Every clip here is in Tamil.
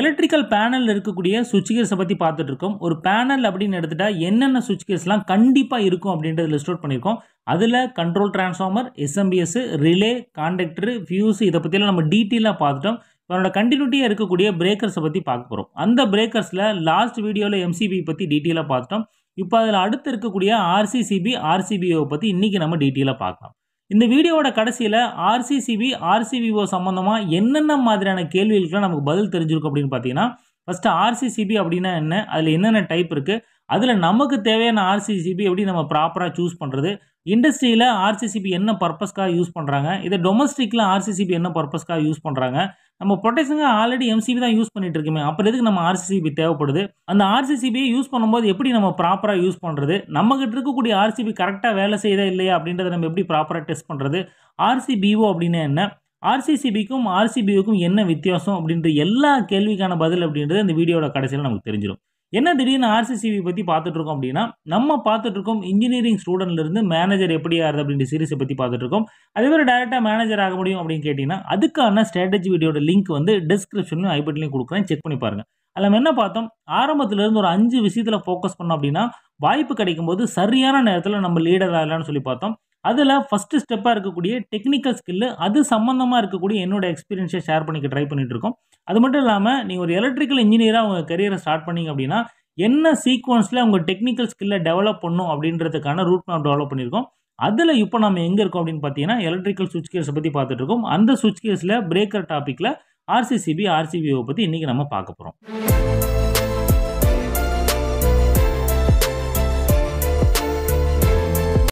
எலக்ட்ரிக்கல் பேனலில் இருக்கக்கூடிய சுவிட்ச்கேர்ஸை பற்றி பார்த்துட்டு இருக்கோம் ஒரு பேனல் அப்படின்னு எடுத்துகிட்டா என்னென்ன சுவிட்ச் கண்டிப்பாக இருக்கும் அப்படின்றது லிஸ்ட் அவுட் பண்ணியிருக்கோம் அதில் control transformer SMPS relay contactor fuse இதை பற்றிலாம் நம்ம டீட்டெயிலாக பார்த்துட்டோம் இவனோட கண்டினியூட்டியாக இருக்கக்கூடிய பிரேக்கர்ஸை பற்றி பார்க்க போகிறோம் அந்த பிரேக்கர்ஸில் லாஸ்ட் வீடியோவில் எம்சிபி பற்றி டீட்டெயிலாக பார்த்துட்டோம் இப்போ அதில் அடுத்து இருக்கக்கூடிய ஆர்சிசிபி ஆர்சிபிஓ பற்றி இன்றைக்கி நம்ம டீட்டெயிலாக பார்க்கலாம் இந்த வீடியோவோட கடைசியில் ஆர்சிசிபி ஆர்சிபிஓ சம்மந்தமாக என்னென்ன மாதிரியான கேள்விகளுக்குலாம் நமக்கு பதில் தெரிஞ்சிருக்கும் அப்படின்னு பார்த்தீங்கன்னா ஃபஸ்ட்டு ஆர்சிசிபி அப்படின்னா என்ன அதில் என்னென்ன டைப் இருக்குது அதில் நமக்கு தேவையான ஆர்சிசிபி எப்படி நம்ம ப்ராப்பராக சூஸ் பண்ணுறது இண்டஸ்ட்ரியில் ஆர்சிசிபி என்ன பர்பஸ்க்காக யூஸ் பண்ணுறாங்க இதை டொமஸ்டிக்கில் ஆர்சிசிபி என்ன பர்பஸ்க்காக யூஸ் பண்ணுறாங்க நம்ம ப்ரொடெக்ஷனுக்கு ஆல்ரெடி எம்சிபி தான் யூஸ் பண்ணிட்டு இருக்கோமே அப்புறம் எதுக்கு நம்ம ஆர்சிசிபி தேவைப்படுது அந்த ஆர்சிசிபியை யூஸ் பண்ணும்போது எப்படி நம்ம ப்ராப்பராக யூஸ் பண்ணுறது நம்மகிட்ட இருக்கக்கூடிய ஆர்சிபி கரெக்டாக வேலை செய்யதா இல்லையா அப்படின்றத நம்ம எப்படி ப்ராப்பராக டெஸ்ட் பண்ணுறது ஆர்சிபிஓ அப்படின்னா என்ன ஆர்சிசிபிக்கும் ஆர்சிபிஓக்கும் என்ன வித்தியாசம் அப்படின்ற எல்லா கேள்விக்கான பதில் அப்படின்றது இந்த வீடியோட கடைசியில் நமக்கு தெரிஞ்சிடும் என்ன திடீர்னு ஆர்சிசிவி பற்றி பார்த்துட்ருக்கோம் அப்படின்னா நம்ம பார்த்துட்ருக்கோம் இன்ஜினியரிங் ஸ்டூடெண்ட்லேருந்து மேனேஜர் எப்படி ஆகுது அப்படின்ற சீரிஸை பற்றி பார்த்துட்ருக்கோம் அதே மாதிரி டேரெக்டாக மேனேஜர் ஆக முடியும் அப்படின்னு கேட்டிங்கன்னா அதுக்கான ஸ்ட்ராட்டஜி வீடியோட லிங்க் வந்து டிஸ்கிரிப்ஷன்லையும் ஐபட்லையும் கொடுக்குறேன் செக் பண்ணி பாருங்கள் அதில் என்ன பார்த்தோம் ஆரம்பத்துலேருந்து ஒரு அஞ்சு விஷயத்தில் ஃபோக்கஸ் பண்ணோம் அப்படின்னா வாய்ப்பு கிடைக்கும்போது சரியான நேரத்தில் நம்ம லீடர் ஆகலான்னு சொல்லி பார்த்தோம் அதில் ஃபஸ்ட்டு ஸ்டெப்பாக இருக்கக்கூடிய டெக்னிக்கல் ஸ்கில்லு அது சம்மந்தமாக இருக்கக்கூடிய என்னோட எக்ஸ்பீரியன்ஸை ஷேர் பண்ணிக்க ட்ரை பண்ணிகிட்ருக்கோம் இருக்கோம் அது மட்டும் இல்லாமல் நீங்கள் ஒரு எலக்ட்ரிக்கல் இன்ஜினியராக உங்கள் கரியரை ஸ்டார்ட் பண்ணிங்க அப்படின்னா என்ன சீக்வன்ஸில் உங்கள் டெக்னிக்கல் ஸ்கில்லை டெவலப் பண்ணும் அப்படின்றதுக்கான ரூட் மேப் டெவலப் பண்ணியிருக்கோம் அதில் இப்போ நம்ம எங்கே இருக்கோம் அப்படின்னு பார்த்தீங்கன்னா எலக்ட்ரிக்கல் சுவிட்ச் கேர்ஸை பற்றி பார்த்துட்ருக்கோம் அந்த சுவிட்ச் கேஸில் பிரேக்கர் டாப்பிக்கில் ஆர்சிசிபி ஆர்சிபிஓ பற்றி இன்றைக்கி நம்ம பார்க்க போகிறோம்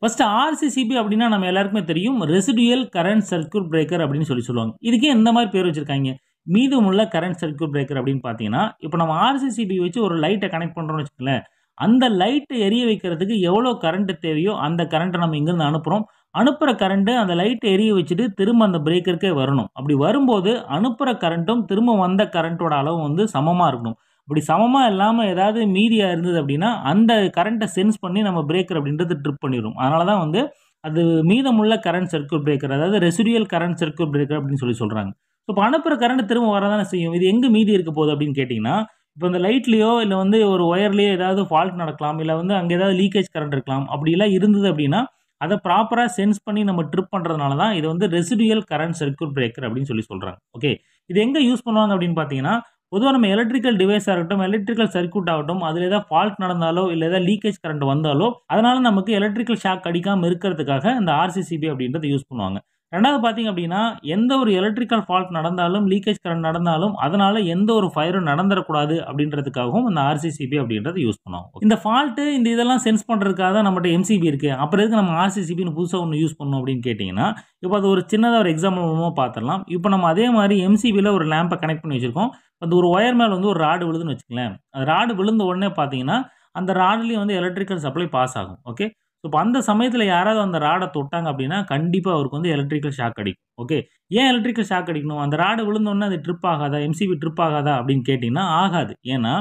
ஃபர்ஸ்ட் ஆர்சிசிபி அப்படின்னா நம்ம எல்லாருக்குமே தெரியும் ரெசிடியல் கரண்ட் சர்க்கியூட் பிரேக்கர் அப்படின்னு சொல்லி சொல்லுவாங்க இதுக்கே எந்த மாதிரி பேர் வச்சிருக்காங்க மீதமுள்ள கரண்ட் சர்க்கியூட் பிரேக்கர் அப்படின்னு பார்த்தீங்கன்னா இப்போ நம்ம ஆர்சிசிபி வச்சு ஒரு லைட்டை கனெக்ட் பண்ணுறோம்னு வச்சுக்கோங்களேன் அந்த லைட்டை எரிய வைக்கிறதுக்கு எவ்வளோ கரண்ட்டு தேவையோ அந்த கரண்ட்டை நம்ம இங்கிருந்து அனுப்புகிறோம் அனுப்புகிற கரண்ட்டு அந்த லைட்டை எரிய வச்சுட்டு திரும்ப அந்த பிரேக்கருக்கே வரணும் அப்படி வரும்போது அனுப்புகிற கரண்ட்டும் திரும்ப வந்த கரண்ட்டோட அளவும் வந்து சமமாக இருக்கணும் அப்படி சமமாக இல்லாமல் ஏதாவது மீதியாக இருந்தது அப்படின்னா அந்த கரண்ட்டை சென்ஸ் பண்ணி நம்ம பிரேக்கர் அப்படின்றது ட்ரிப் பண்ணிடும் அதனால தான் வந்து அது மீதமுள்ள கரண்ட் சர்க்கியூட் பிரேக்கர் அதாவது ரெசிடியல் கரண்ட் சர்க்கியூட் பிரேக்கர் அப்படின்னு சொல்லி சொல்கிறாங்க ஸோ இப்போ அனுப்புகிற கரண்ட் திரும்ப வரதானே செய்யும் இது எங்கே மீதி இருக்க போகுது அப்படின்னு கேட்டிங்கன்னா இப்போ இந்த லைட்லேயோ இல்லை வந்து ஒரு ஒயர்லேயோ ஏதாவது ஃபால்ட் நடக்கலாம் இல்லை வந்து அங்கே ஏதாவது லீக்கேஜ் கரண்ட் இருக்கலாம் அப்படிலாம் இருந்தது அப்படின்னா அதை ப்ராப்பராக சென்ஸ் பண்ணி நம்ம ட்ரிப் பண்ணுறதுனால தான் இது வந்து ரெசிடியல் கரண்ட் சர்க்கியூட் பிரேக்கர் அப்படின்னு சொல்லி சொல்கிறாங்க ஓகே இது எங்கே யூஸ் பண்ணுவாங்க அப்படின்னு பார்த்தீங்கன்னா பொதுவாக நம்ம எலக்ட்ரிக்கல் டிவைஸாக இருக்கட்டும் எலக்ட்ரிக்கல் சர்க்கியூட் ஆகட்டும் அதில் ஏதாவது ஃபால்ட் நடந்தாலோ இல்லை ஏதாவது லீக்கேஜ் கரண்ட் வந்தாலோ அதனால் நமக்கு எலக்ட்ரிக்கல் ஷாக் அடிக்காமல் இருக்கிறதுக்காக இந்த ஆர்சிசிபி அப்படின்றத யூஸ் பண்ணுவாங்க ரெண்டாவது பார்த்திங்க அப்படின்னா எந்த ஒரு எலக்ட்ரிக்கல் ஃபால்ட் நடந்தாலும் லீக்கேஜ் கரண்ட் நடந்தாலும் அதனால் எந்த ஒரு ஃபயரும் நடந்துடக்கூடாது அப்படின்றதுக்காகவும் இந்த ஆர்சிசிபி அப்படின்றத யூஸ் பண்ணுவோம் இந்த ஃபால்ட்டு இந்த இதெல்லாம் சென்ஸ் பண்ணுறதுக்காக தான் நம்மகிட்ட எம்சிபி இருக்குது அப்புறம் எதுக்கு நம்ம ஆர்சிசிபின்னு புதுசாக ஒன்று யூஸ் பண்ணணும் அப்படின்னு கேட்டிங்கன்னா இப்போ அது ஒரு சின்னதாக ஒரு எக்ஸாம்பிள் மூலமாக பார்த்துடலாம் இப்போ நம்ம அதே மாதிரி எம்சிபியில் ஒரு லேம்பை கனெக்ட் பண்ணி வச்சுருக்கோம் அந்த ஒரு ஒயர் மேலே வந்து ஒரு ராடு விழுதுன்னு வச்சுக்கலேன் அது ராடு விழுந்த உடனே பார்த்தீங்கன்னா அந்த ராடுலேயும் வந்து எலக்ட்ரிக்கல் சப்ளை பாஸ் ஆகும் ஓகே ஸோ இப்போ அந்த சமயத்தில் யாராவது அந்த ராடை தொட்டாங்க அப்படின்னா கண்டிப்பாக அவருக்கு வந்து எலக்ட்ரிக்கல் ஷாக் அடிக்கும் ஓகே ஏன் எலக்ட்ரிக்கல் ஷாக் அடிக்கணும் அந்த ராடு விழுந்தோடனே அது ட்ரிப் ஆகாதா எம்சிபி ட்ரிப் ஆகாதா அப்படின்னு கேட்டிங்கன்னா ஆகாது ஏன்னா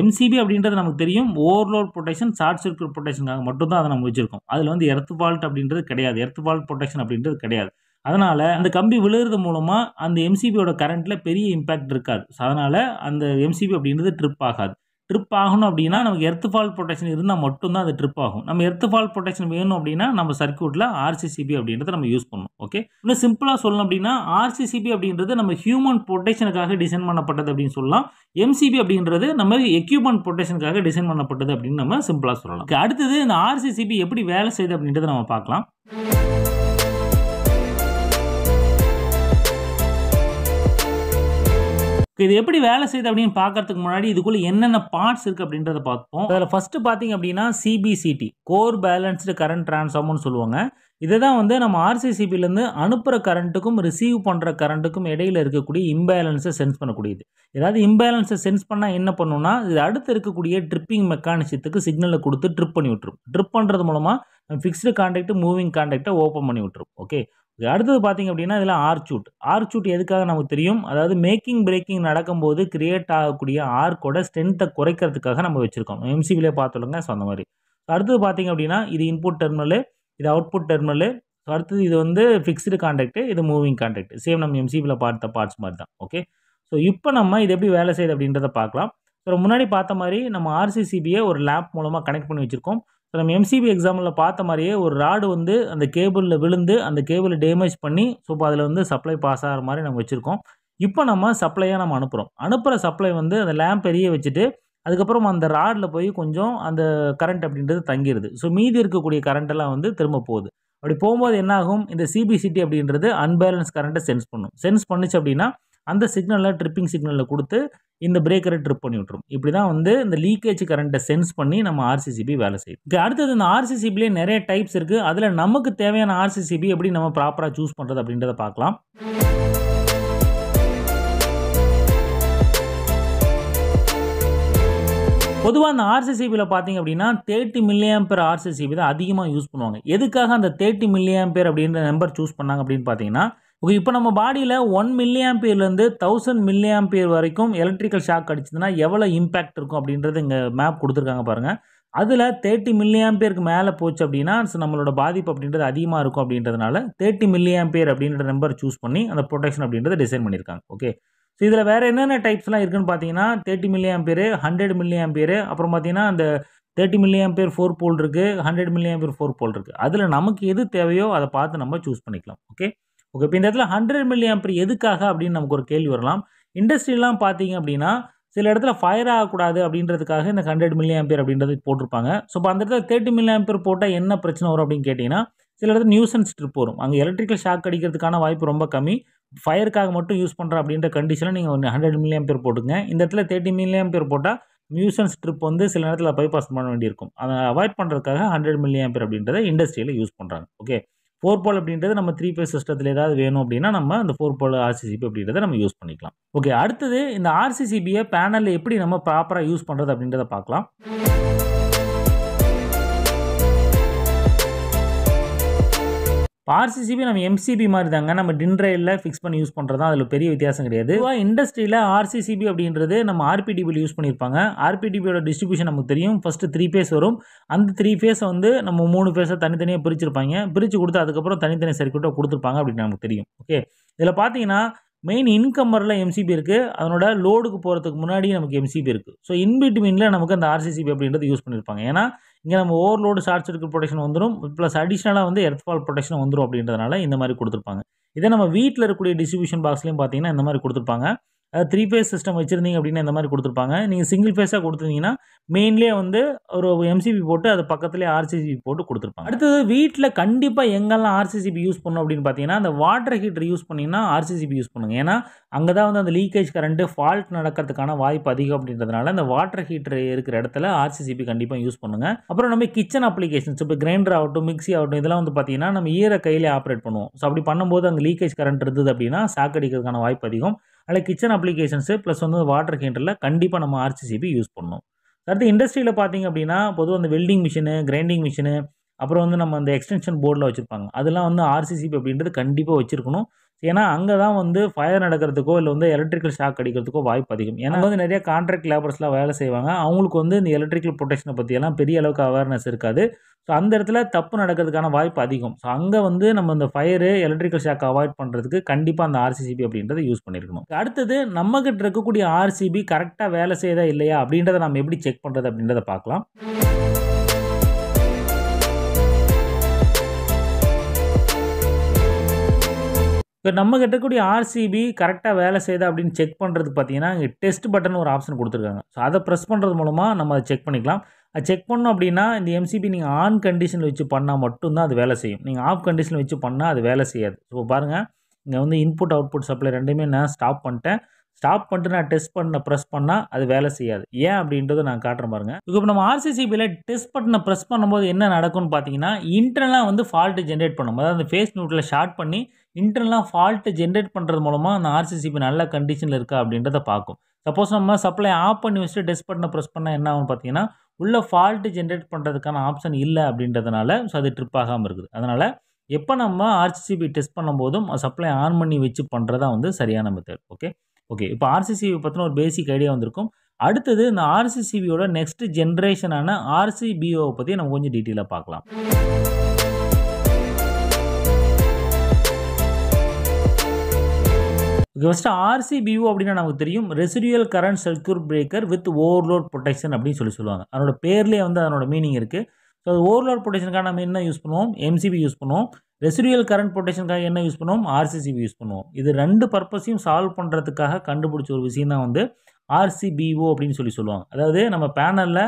எம்சிபி அப்படின்றது நமக்கு தெரியும் ஓவர்லோட் ப்ரொடெக்ஷன் ஷார்ட் சர்க்கியூட் ப்ரொடெக்ஷனுக்காக மட்டும்தான் அதை நம்ம வச்சிருக்கோம் அதில் வந்து எர்த் ஃபால்ட் அப்படின்றது கிடையாது எர்த் ஃபால்ட் ப்ரொடெக்ஷன் அப்படின்றது கிடையாது அதனால் அந்த கம்பி விழுகிறது மூலமாக அந்த எம்சிபியோட கரண்ட்டில் பெரிய இம்பேக்ட் இருக்காது ஸோ அதனால் அந்த எம்சிபி அப்படின்றது ட்ரிப் ஆகாது ட்ரிப் ஆகணும் அப்படின்னா நமக்கு எர்த் ஃபால் ப்ரொடெக்ஷன் இருந்தால் மட்டும்தான் அது ட்ரிப் ஆகும் நம்ம எர்த் ஃபால் ப்ரொடெக்ஷன் வேணும் அப்படின்னா நம்ம சர்க்கியூட்டில் ஆர்சிசிபி அப்படின்றத நம்ம யூஸ் பண்ணணும் ஓகே இன்னும் சிம்பிளாக சொல்லணும் அப்படின்னா ஆர்சிசிபி அப்படின்றது நம்ம ஹியூமன் ப்ரொடெக்ஷனுக்காக டிசைன் பண்ணப்பட்டது அப்படின்னு சொல்லலாம் எம்சிபி அப்படின்றது நம்ம எக்யூப்மெண்ட் ப்ரொடெக்ஷனுக்காக டிசைன் பண்ணப்பட்டது அப்படின்னு நம்ம சிம்பிளாக சொல்லலாம் அடுத்தது இந்த ஆர்சிசிபி எப்படி வேலை செய்யுது அப்படின்றத நம்ம பார்க்கலாம் இது எப்படி வேலை செய்யுது அப்படின்னு பார்க்கறதுக்கு முன்னாடி இதுக்குள்ளே என்னென்ன பார்ட்ஸ் இருக்குது அப்படின்றத பார்ப்போம் அதில் ஃபஸ்ட்டு பார்த்தீங்க அப்படின்னா சிபிசிடி கோர் பேலன்ஸ்டு கரண்ட் டிரான்ஸ்ஃபார்ம்னு சொல்லுவாங்க இதை தான் வந்து நம்ம ஆர்சிசிபிலேருந்து அனுப்புகிற கரண்ட்டுக்கும் ரிசீவ் பண்ணுற கரண்ட்டுக்கும் இடையில் இருக்கக்கூடிய இம்பேலன்ஸை சென்ஸ் பண்ணக்கூடியது ஏதாவது இம்பேலன்ஸை சென்ஸ் பண்ணால் என்ன பண்ணுன்னா இது அடுத்து இருக்கக்கூடிய ட்ரிப்பிங் மெக்கானிசத்துக்கு சிக்னலை கொடுத்து ட்ரிப் பண்ணி விட்டுரும் ட்ரிப் பண்ணுறது மூலமாக ஃபிக்ஸ்டு கான்ட்ராக்ட்டு மூவிங் கான்ட்ராக்டை ஓப்பன் பண்ணி விட்டுரும் ஓகே அடுத்தது பார்த்திங்க அப்படின்னா இதில் ஆர்ச்சூட் ஆர்ச்சூட் எதுக்காக நமக்கு தெரியும் அதாவது மேக்கிங் பிரேக்கிங் நடக்கும்போது கிரியேட் ஆகக்கூடிய ஆர்க்கோட ஸ்ட்ரென்த்தை குறைக்கிறதுக்காக நம்ம வச்சுருக்கோம் எம்சிபிலே பார்த்துடுங்க ஸோ அந்த மாதிரி அடுத்தது பார்த்திங்க அப்படின்னா இது இன்புட் டெர்மினலு இது அவுட்புட் டெர்மினலு ஸோ அடுத்தது இது வந்து ஃபிக்ஸ்டு கான்டாக்ட் இது மூவிங் கான்டாக்ட் சேம் நம்ம எம்சிபியில் பார்த்த பார்ட்ஸ் மாதிரி தான் ஓகே ஸோ இப்போ நம்ம இது எப்படி வேலை செய்யுது அப்படின்றத பார்க்கலாம் ஸோ முன்னாடி பார்த்த மாதிரி நம்ம ஆர்சிசிபியை ஒரு லேப் மூலமாக கனெக்ட் பண்ணி வச்சுருக்கோம் இப்போ நம்ம எம்சிபி எக்ஸாம்பிளில் பார்த்த மாதிரியே ஒரு ராடு வந்து அந்த கேபிளில் விழுந்து அந்த கேபிளை டேமேஜ் பண்ணி ஸோ அதில் வந்து சப்ளை பாஸ் ஆகிற மாதிரி நம்ம வச்சுருக்கோம் இப்போ நம்ம சப்ளையாக நம்ம அனுப்புகிறோம் அனுப்புகிற சப்ளை வந்து அந்த லேம்ப் எரிய வச்சுட்டு அதுக்கப்புறம் அந்த ராடில் போய் கொஞ்சம் அந்த கரண்ட் அப்படின்றது தங்கிடுது ஸோ மீதி இருக்கக்கூடிய கரண்ட்டெல்லாம் வந்து திரும்ப போகுது அப்படி போகும்போது என்னாகும் இந்த சிபிசிடி அப்படின்றது அன்பேலன்ஸ் கரண்ட்டை சென்ஸ் பண்ணும் சென்ஸ் பண்ணுச்சு அப்படின்னா அந்த சிக்னலில் ட்ரிப்பிங் சிக்னலில் கொடுத்து இந்த பிரேக்கரை ட்ரிப் பண்ணி விட்ரும் இப்படி தான் வந்து இந்த லீக்கேஜ் கரண்ட்டை சென்ஸ் பண்ணி நம்ம ஆர்சிசிபி வேலை செய்யும் இப்போ அடுத்தது இந்த ஆர்சிசிபிலே நிறைய டைப்ஸ் இருக்குது அதில் நமக்கு தேவையான ஆர்சிசிபி எப்படி நம்ம ப்ராப்பராக சூஸ் பண்ணுறது அப்படின்றத பார்க்கலாம் பொதுவாக அந்த ஆர்சிசிபியில் பார்த்தீங்க அப்படின்னா தேர்ட்டி மில்லியம் பேர் ஆர்சிசிபி தான் அதிகமாக யூஸ் பண்ணுவாங்க எதுக்காக அந்த தேர்ட்டி மில்லியம் பேர் அப்படின்ற நம்பர் சூஸ் பண்ணாங்க அப்படின்னு பார்த்தீங்கன்னா ஓகே இப்போ நம்ம பாடியில் ஒன் மில்லியாம்பியர்லேருந்து தௌசண்ட் மில்லியாம்பியர் வரைக்கும் எலக்ட்ரிக்கல் ஷாக் அடிச்சதுன்னா எவ்வளோ இம்பேக்ட் இருக்கும் அப்படின்றது இங்கே மேப் கொடுத்துருக்காங்க பாருங்கள் அதில் தேர்ட்டி மில்லியாம்பியருக்கு மேலே போச்சு அப்படின்னா நம்மளோட பாதிப்பு அப்படின்றது அதிகமாக இருக்கும் அப்படின்றதுனால தேர்ட்டி மில்லியாம்பியர் அப்படின்ற நம்பர் சூஸ் பண்ணி அந்த ப்ரொடெக்ஷன் அப்படின்றத டிசைன் பண்ணியிருக்காங்க ஓகே ஸோ இதில் வேறு என்னென்ன டைப்ஸ்லாம் இருக்குதுன்னு பார்த்தீங்கன்னா தேர்ட்டி மில்லியாம்பியர் ஹண்ட்ரட் மில்லியாம்பியர் அப்புறம் பார்த்தீங்கன்னா அந்த தேர்ட்டி மில்லியாம்பியர் ஃபோர் போல் இருக்குது ஹண்ட்ரட் மில்லியாம்பியர் ஃபோர் போல் இருக்குது அதில் நமக்கு எது தேவையோ அதை பார்த்து நம்ம சூஸ் பண்ணிக்கலாம் ஓகே ஓகே இப்போ இந்த இடத்துல ஹண்ட்ரட் மில்லி ஆம்பர் எதுக்காக அப்படின்னு நமக்கு ஒரு கேள்வி வரலாம் இண்டஸ்ட்ரியெலாம் பார்த்தீங்க அப்படின்னா சில இடத்துல ஃபயர் ஆகக்கூடாது அப்படின்றதுக்காக இந்த ஹண்ட்ரட் மில்லி ஆம்பியர் அப்படின்றது போட்டிருப்பாங்க ஸோ இப்போ அந்த இடத்துல தேர்ட்டி மில்லி ஆம்பியர் போட்டால் என்ன பிரச்சனை வரும் அப்படின்னு கேட்டிங்கன்னா சில இடத்துல நியூசன்ஸ் ட்ரிப் வரும் அங்கே எலக்ட்ரிக்கல் ஷாக் அடிக்கிறதுக்கான வாய்ப்பு ரொம்ப கம்மி ஃபயருக்காக மட்டும் யூஸ் பண்ணுற அப்படின்ற கண்டிஷனில் நீங்கள் ஒன்று ஹண்ட்ரட் மில்லி ஆம்பியர் போட்டுங்க இந்த இடத்துல தேர்ட்டி மில்லி ஆம்பியர் போட்டால் மியூசன்ஸ் ட்ரிப் வந்து சில நேரத்தில் பைபாஸ் பண்ண வேண்டியிருக்கும் அதை அவாய்ட் பண்ணுறதுக்காக ஹண்ட்ரட் மில்லி ஆம்பியர் அப்படின்றத இண்டஸ்ட்ரியில் யூஸ் பண்ணுறாங்க ஓகே ஃபோர் பால் அப்படின்றது நம்ம த்ரீ ஃபேஸ் சிஸ்டத்தில் ஏதாவது வேணும் அப்படின்னா நம்ம அந்த ஃபோர் பால் ஆர்சிசிபி அப்படின்றத நம்ம யூஸ் பண்ணிக்கலாம் ஓகே அடுத்தது இந்த ஆர்சிசிபியை பேனலில் எப்படி நம்ம ப்ராப்பராக யூஸ் பண்ணுறது அப்படின்றத பார்க்கலாம் இப்போ ஆர்சிசிபி நம்ம எம்சிபி மாதிரி தாங்க நம்ம டின் ஃபிக்ஸ் பண்ணி யூஸ் பண்ணுறது தான் அதில் பெரிய வித்தியாசம் கிடையாது இப்போ இண்டஸ்ட்ரியில் ஆர்சிசிபி அப்படின்றது நம்ம ஆர்பிடிபியில் யூஸ் பண்ணியிருப்பாங்க ஆர்பிடிபியோட டிஸ்ட்ரிபியூஷன் நமக்கு தெரியும் ஃபஸ்ட்டு த்ரீ ஃபேஸ் வரும் அந்த த்ரீ ஃபேஸை வந்து நம்ம மூணு ஃபேஸை தனித்தனியாக பிரிச்சிருப்பாங்க பிரித்து கொடுத்து அதுக்கப்புறம் தனித்தனி சர்க்கியூட்டை கொடுத்துருப்பாங்க அப்படின்னு நமக்கு தெரியும் ஓகே இதில் பார்த்தீங்கன்னா மெயின் இன்கம்மரில் எம்சிபி இருக்குது அதனோட லோடுக்கு போகிறதுக்கு முன்னாடி நமக்கு எம்சிபி இருக்குது ஸோ இன்பிட்வீனில் நமக்கு அந்த ஆர்சிசிபி அப்படின்றது யூஸ் பண்ணியிருப்பாங்க ஏன்னா இங்கே நம்ம ஓவர்லோடு ஷார்ட் சர்க்கியூட் ப்ரொடெக்ஷன் வந்துடும் ப்ளஸ் அடிஷ்னலாக வந்து எர்த்ஃபால் ப்ரொடெக்ஷன் வந்துடும் அப்படின்றதுனால இந்த மாதிரி கொடுத்துருப்பாங்க இதே நம்ம வீட்டில் இருக்கக்கூடிய டிஸ்ட்ரிபியூஷன் பாக்ஸ்லையும் பார்த்தீங்கன்னா இந்த மாதிரி கொடுத்துருப்பாங்க த்ரீ ஃபேஸ் சிஸ்டம் வச்சுருந்தீங்க அப்படின்னா இந்த மாதிரி கொடுத்துருப்பாங்க நீங்கள் சிங்கிள் ஃபேஸாக கொடுத்துருந்தீங்கன்னா மெயின்லேயே வந்து ஒரு எம்சிபி போட்டு அது பக்கத்துலேயே ஆர்சிசிபி போட்டு கொடுத்துருப்பாங்க அடுத்தது வீட்டில் கண்டிப்பாக எங்கெல்லாம் ஆர்சிசிபி யூஸ் பண்ணணும் அப்படின்னு பார்த்தீங்கன்னா அந்த வாட்டர் ஹீட்டர் யூஸ் பண்ணிங்கன்னா ஆர்சிசிபி யூஸ் பண்ணுங்கள் ஏன்னா அங்கே தான் வந்து அந்த லீக்கேஜ் கரண்ட்டு ஃபால்ட் நடக்கிறதுக்கான வாய்ப்பு அதிகம் அப்படின்றதுனால அந்த வாட்டர் ஹீட்டர் இருக்கிற இடத்துல ஆர்சிசிபி கண்டிப்பாக யூஸ் பண்ணுங்கள் அப்புறம் நம்ம கிச்சன் அப்ளிகேஷன்ஸ் இப்போ கிரைண்டர் ஆகட்டும் மிக்சி ஆகட்டும் இதெல்லாம் வந்து பார்த்தீங்கன்னா நம்ம ஈர கையிலே ஆப்ரேட் பண்ணுவோம் ஸோ அப்படி பண்ணும்போது அங்கே லீக்கேஜ் கரண்ட் இருந்தது அப்படின்னா சாக்கடிக்கிறதுக்கான வாய்ப்பு அதிகம் அல்ல கிச்சன் அப்ளிகேஷன்ஸு ப்ளஸ் வந்து வாட்டர் ஹீட்டரில் கண்டிப்பாக நம்ம ஆர்சிசிபி யூஸ் பண்ணணும் அடுத்து இண்டஸ்ட்ரியில் பார்த்திங்க அப்படின்னா பொதுவாக அந்த வெல்டிங் மிஷினு கிரைண்டிங் மிஷினு அப்புறம் வந்து நம்ம அந்த எக்ஸ்டென்ஷன் போர்டில் வச்சுருப்பாங்க அதெல்லாம் வந்து ஆர்சிசிபி அப்படின்றது கண்டிப்பாக வச்சுருக்கணும் ஏன்னா அங்கே தான் வந்து ஃபயர் நடக்கிறதுக்கோ இல்லை வந்து எலக்ட்ரிக்கல் ஷாக் அடிக்கிறதுக்கோ வாய்ப்பு அதிகம் ஏன்னா வந்து நிறைய கான்ட்ராக்ட் லேபர்ஸ்லாம் வேலை செய்வாங்க அவங்களுக்கு வந்து இந்த எலக்ட்ரிக்கல் ப்ரொடெக்ஷனை பற்றியெல்லாம் பெரிய அளவுக்கு அவேர்னஸ் இருக்காது ஸோ அந்த இடத்துல தப்பு நடக்கிறதுக்கான வாய்ப்பு அதிகம் ஸோ அங்கே வந்து நம்ம இந்த ஃபயரு எலக்ட்ரிக்கல் ஷாக் அவாய்ட் பண்ணுறதுக்கு கண்டிப்பாக அந்த ஆர்சிசிபி அப்படின்றத யூஸ் பண்ணியிருக்கணும் அடுத்தது நம்மக்கிட்ட இருக்கக்கூடிய ஆர்சிபி கரெக்டாக வேலை செய்யதா இல்லையா அப்படின்றத நம்ம எப்படி செக் பண்ணுறது அப்படின்றத பார்க்கலாம் இப்போ நம்ம கிட்டக்கூடிய ஆர்சிபி கரெக்டாக வேலை செய்யுதா அப்படின்னு செக் பண்ணுறதுக்கு பார்த்தீங்கன்னா இங்கே டெஸ்ட் பட்டன் ஒரு ஆப்ஷன் கொடுத்துருக்காங்க ஸோ அதை ப்ரெஸ் பண்ணுறது மூலமாக நம்ம அதை செக் பண்ணிக்கலாம் அது செக் பண்ணோம் அப்படின்னா இந்த எம்சிபி நீங்கள் ஆன் கண்டிஷனில் வச்சு பண்ணால் மட்டும்தான் அது வேலை செய்யும் நீங்கள் ஆஃப் கண்டிஷனில் வச்சு பண்ணால் அது வேலை செய்யாது ஸோ பாருங்கள் இங்கே வந்து இன்புட் அவுட்புட் சப்ளை ரெண்டுமே நான் ஸ்டாப் பண்ணிட்டேன் ஸ்டாப் பண்ணிட்டு நான் டெஸ்ட் பண்ண ப்ரெஸ் பண்ணால் அது வேலை செய்யாது ஏன் அப்படின்றத நான் காட்டுறேன் பாருங்க இப்போ நம்ம ஆர்சிசிபியில் டெஸ்ட் பட்டனை ப்ரெஸ் பண்ணும்போது என்ன நடக்கும்னு பார்த்தீங்கன்னா இன்டர்னலாக வந்து ஃபால்ட்டு ஜென்ரேட் பண்ணும் அதாவது அந்த ஃபேஸ் நோட்டில் ஷார்ட் பண்ணி இன்டர்னலாக ஃபால்ட்டை ஜென்ரேட் பண்ணுறது மூலமாக அந்த ஆர்சிசிபி நல்ல கண்டிஷனில் இருக்கா அப்படின்றத பார்க்கும் சப்போஸ் நம்ம சப்ளை ஆஃப் பண்ணி வச்சுட்டு டெஸ்ட் பண்ண ப்ரெஸ் பண்ணால் என்ன ஆகும் பார்த்தீங்கன்னா உள்ளே ஃபால்ட்டு ஜென்ரேட் பண்ணுறதுக்கான ஆப்ஷன் இல்லை அப்படின்றதுனால ஸோ அது ட்ரிப் ஆகாமல் இருக்குது அதனால் எப்போ நம்ம ஆர்சிசிபி டெஸ்ட் பண்ணும்போதும் சப்ளை ஆன் பண்ணி வச்சு பண்ணுறதா வந்து சரியான மெத்தட் ஓகே ஓகே இப்போ ஆர்சிசிபி பற்றின ஒரு பேசிக் ஐடியா வந்திருக்கும் அடுத்தது இந்த ஆர்சிசிபியோட நெக்ஸ்ட் ஜென்ரேஷனான ஆர்சிபிஓவை பற்றி நம்ம கொஞ்சம் டீட்டெயிலாக பார்க்கலாம் இது ஃபஸ்ட்டு ஆர்சிபிஓ அப்படின்னா நமக்கு தெரியும் residual current circuit breaker with overload protection அப்படின்னு சொல்லி சொல்லுவாங்க அதனோட பேர்லேயே வந்து அதனோட மீனிங் இருக்குது ஸோ அது ஓவர்லோட் ப்ரொடெக்ஷனுக்காக நம்ம என்ன யூஸ் பண்ணுவோம் எம்சிபி யூஸ் பண்ணுவோம் ரெசிடியல் கரண்ட் ப்ரொடெக்ஷனுக்காக என்ன யூஸ் பண்ணுவோம் ஆர்சிசிபி யூஸ் பண்ணுவோம் இது ரெண்டு பர்பஸையும் சால்வ் பண்ணுறதுக்காக கண்டுபிடிச்ச ஒரு விஷயம் தான் வந்து ஆர்சிபிஓ அப்படின்னு சொல்லி சொல்லுவாங்க அதாவது நம்ம பேனலில்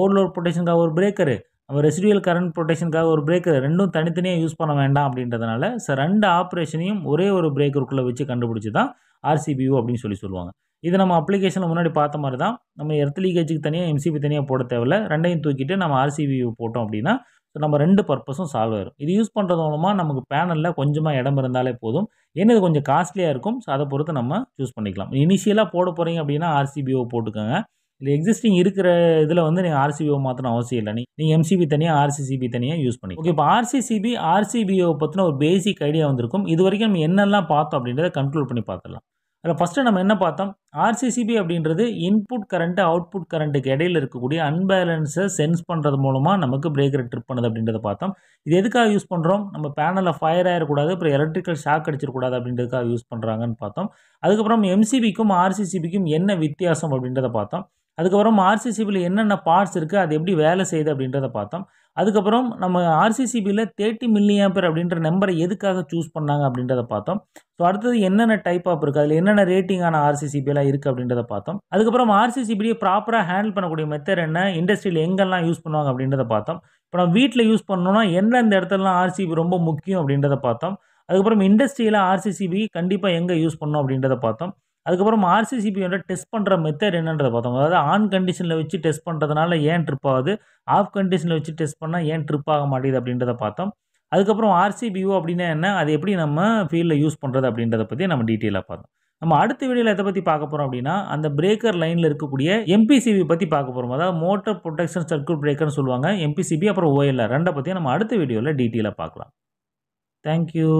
ஓவர்லோட் ப்ரொடெக்ஷனுக்காக ஒரு பிரேக்கரு நம்ம ரெசிடியல் கரண்ட் ப்ரொடெக்ஷனுக்காக ஒரு பிரேக்கர் ரெண்டும் தனித்தனியாக யூஸ் பண்ண வேண்டாம் அப்படின்றதுனால சார் ரெண்டு ஆப்ரேஷனையும் ஒரே ஒரு பிரேக்கருக்குள்ளே வச்சு கண்டுபிடிச்சி தான் ஆர்சிபியூ அப்படின்னு சொல்லி சொல்லுவாங்க இது நம்ம அப்ளிகேஷனில் முன்னாடி பார்த்த மாதிரி தான் நம்ம எர்த் லீக்கேஜுக்கு தனியாக எம்சிபி தனியாக போட தேவையில்ல ரெண்டையும் தூக்கிட்டு நம்ம ஆர்சிபியூ போட்டோம் அப்படின்னா ஸோ நம்ம ரெண்டு பர்பஸும் சால்வ் ஆயிரும் இது யூஸ் பண்ணுறது மூலமாக நமக்கு பேனலில் கொஞ்சமாக இடம் இருந்தாலே போதும் ஏன்னா இது கொஞ்சம் காஸ்ட்லியாக இருக்கும் ஸோ அதை பொறுத்து நம்ம சூஸ் பண்ணிக்கலாம் இனிஷியலாக போட போகிறீங்க அப்படின்னா ஆர்சிபிஓ போட்டுக்கோங்க இல்லை எக்ஸிஸ்டிங் இருக்கிற இதில் வந்து நீங்கள் ஆர்சிபிஓ மாற்றணும் அவசியம் இல்லை நீங்கள் எம்சிபி தனியாக ஆர்சிசிபி தனியாக யூஸ் பண்ணி ஓகே இப்போ ஆர்சிசிபி ஆர்சிபிஓ பற்றின ஒரு பேசிக் ஐடியா வந்திருக்கும் இது வரைக்கும் நம்ம என்னெல்லாம் பார்த்தோம் அப்படின்றத கண்ட்ரோல் பண்ணி பார்த்துடலாம் அதில் ஃபஸ்ட்டு நம்ம என்ன பார்த்தோம் ஆர்சிசிபி அப்படின்றது இன்புட் கரண்ட்டு அவுட்புட் கரண்ட்டுக்கு இடையில் இருக்கக்கூடிய அன்பேலன்ஸை சென்ஸ் பண்ணுறது மூலமாக நமக்கு பிரேக்கர் ட்ரிப் பண்ணுது அப்படின்றத பார்த்தோம் இது எதுக்காக யூஸ் பண்ணுறோம் நம்ம பேனலில் ஃபயர் ஆகிடக்கூடாது அப்புறம் எலக்ட்ரிக்கல் ஷாக் அடிச்சிடக்கூடாது அப்படின்றதுக்காக யூஸ் பண்ணுறாங்கன்னு பார்த்தோம் அதுக்கப்புறம் எம்சிபிக்கும் ஆர்சிசிபிக்கும் என்ன வித்தியாசம் அப்படின்றத பார்த்தோம் அதுக்கப்புறம் ஆர்சிசிபியில் என்னென்ன பார்ட்ஸ் இருக்குது அது எப்படி வேலை செய்யுது அப்படின்றத பார்த்தோம் அதுக்கப்புறம் நம்ம ஆர்சிசிபியில் தேர்ட்டி மில்லியாம்பர் அப்படின்ற நம்பரை எதுக்காக சூஸ் பண்ணாங்க அப்படின்றத பார்த்தோம் ஸோ அடுத்தது என்னென்ன டைப் ஆஃப் இருக்குது அதில் என்னென்ன ரேட்டிங்கான ஆர்சிசிபியெல்லாம் இருக்குது அப்படின்றத பார்த்தோம் அதுக்கப்புறம் ஆர்சிசிபியை ப்ராப்பராக ஹேண்டில் பண்ணக்கூடிய மெத்தட் என்ன இண்டஸ்ட்ரியில் எங்கெல்லாம் யூஸ் பண்ணுவாங்க அப்படின்றத பார்த்தோம் இப்போ நம்ம வீட்டில் யூஸ் பண்ணோன்னா எந்தெந்த இடத்துலலாம் ஆர்சிபி ரொம்ப முக்கியம் அப்படின்றத பார்த்தோம் அதுக்கப்புறம் இண்டஸ்ட்ரியில் ஆர்சிசிபி கண்டிப்பாக எங்கே யூஸ் பண்ணோம் அப்படின்றத பார்த்தோம் அதுக்கப்புறம் ஆர்சிசிபியோட டெஸ்ட் பண்ணுற மெத்தட் என்னன்றதை பார்த்தோம் அதாவது ஆன் கண்டிஷனில் வச்சு டெஸ்ட் பண்ணுறதுனால ஏன் ட்ரிப் ஆகுது ஆஃப் கண்டிஷனில் வச்சு டெஸ்ட் பண்ணால் ஏன் ட்ரிப் ஆக மாட்டேங்குது அப்படின்றத பார்த்தோம் அதுக்கப்புறம் ஆர்சிபிஓ அப்படின்னா என்ன அது எப்படி நம்ம ஃபீல்டில் யூஸ் பண்ணுறது அப்படின்றத பற்றி நம்ம டீட்டெயிலாக பார்த்தோம் நம்ம அடுத்த வீடியோவில் எதை பற்றி பார்க்க போகிறோம் அப்படின்னா அந்த பிரேக்கர் லைனில் இருக்கக்கூடிய எம்பிசிபி பற்றி பார்க்க போகிறோம் அதாவது மோட்டர் ப்ரொடெக்ஷன் சர்க்கியூட் பிரேக்கர்னு சொல்லுவாங்க எம்பிசிபி அப்புறம் ஓஎல்ஆர் ரெண்டை பற்றியும் நம்ம அடுத்த வீடியோவில் டீட்டெயிலாக பார்க்கலாம் தேங்க்யூ